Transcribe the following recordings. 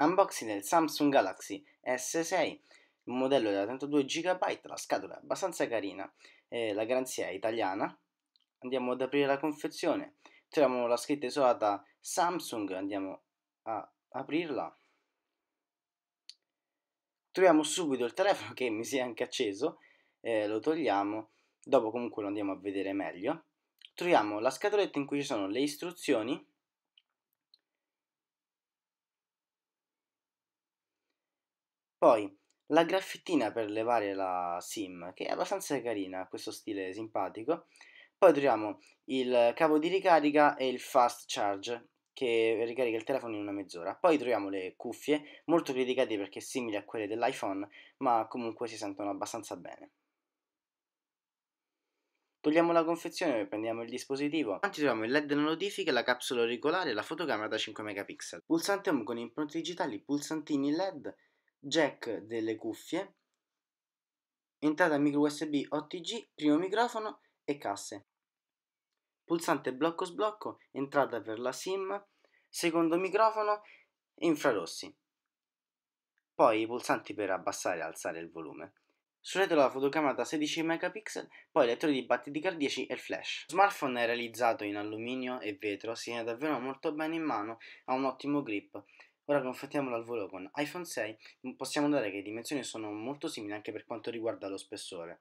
Unboxing del Samsung Galaxy S6, un modello da 32 GB, la scatola è abbastanza carina, eh, la garanzia è italiana. Andiamo ad aprire la confezione, troviamo la scritta isolata Samsung, andiamo a aprirla. Troviamo subito il telefono che mi si è anche acceso, eh, lo togliamo, dopo comunque lo andiamo a vedere meglio. Troviamo la scatoletta in cui ci sono le istruzioni Poi la graffettina per levare la sim, che è abbastanza carina, questo stile simpatico. Poi troviamo il cavo di ricarica e il fast charge, che ricarica il telefono in una mezz'ora. Poi troviamo le cuffie, molto criticate perché simili a quelle dell'iPhone, ma comunque si sentono abbastanza bene. Togliamo la confezione e prendiamo il dispositivo. Davanti troviamo il LED nella notifica, la capsula auricolare e la fotocamera da 5 megapixel. Pulsante home con impronte digitali, pulsantini LED jack delle cuffie, entrata micro USB OTG, primo microfono e casse. Pulsante blocco sblocco, entrata per la SIM, secondo microfono e infrarossi. Poi i pulsanti per abbassare e alzare il volume. Sul retro la fotocamera 16 megapixel, poi il lettore di battiti cardiaci e flash. Lo smartphone è realizzato in alluminio e vetro, si tiene davvero molto bene in mano, ha un ottimo grip. Ora confrontiamolo al volo con iPhone 6, possiamo notare che le dimensioni sono molto simili anche per quanto riguarda lo spessore.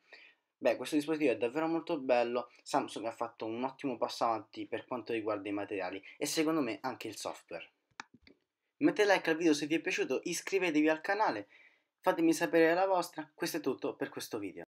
Beh, questo dispositivo è davvero molto bello, Samsung ha fatto un ottimo passo avanti per quanto riguarda i materiali e secondo me anche il software. Mettete like al video se vi è piaciuto, iscrivetevi al canale, fatemi sapere la vostra, questo è tutto per questo video.